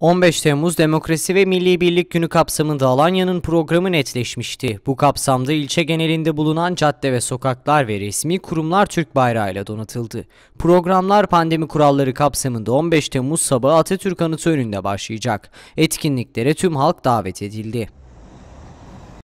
15 Temmuz Demokrasi ve Milli Birlik Günü kapsamında Alanya'nın programı netleşmişti. Bu kapsamda ilçe genelinde bulunan cadde ve sokaklar ve resmi kurumlar Türk bayrağıyla donatıldı. Programlar pandemi kuralları kapsamında 15 Temmuz sabahı Atatürk Anıtı önünde başlayacak. Etkinliklere tüm halk davet edildi.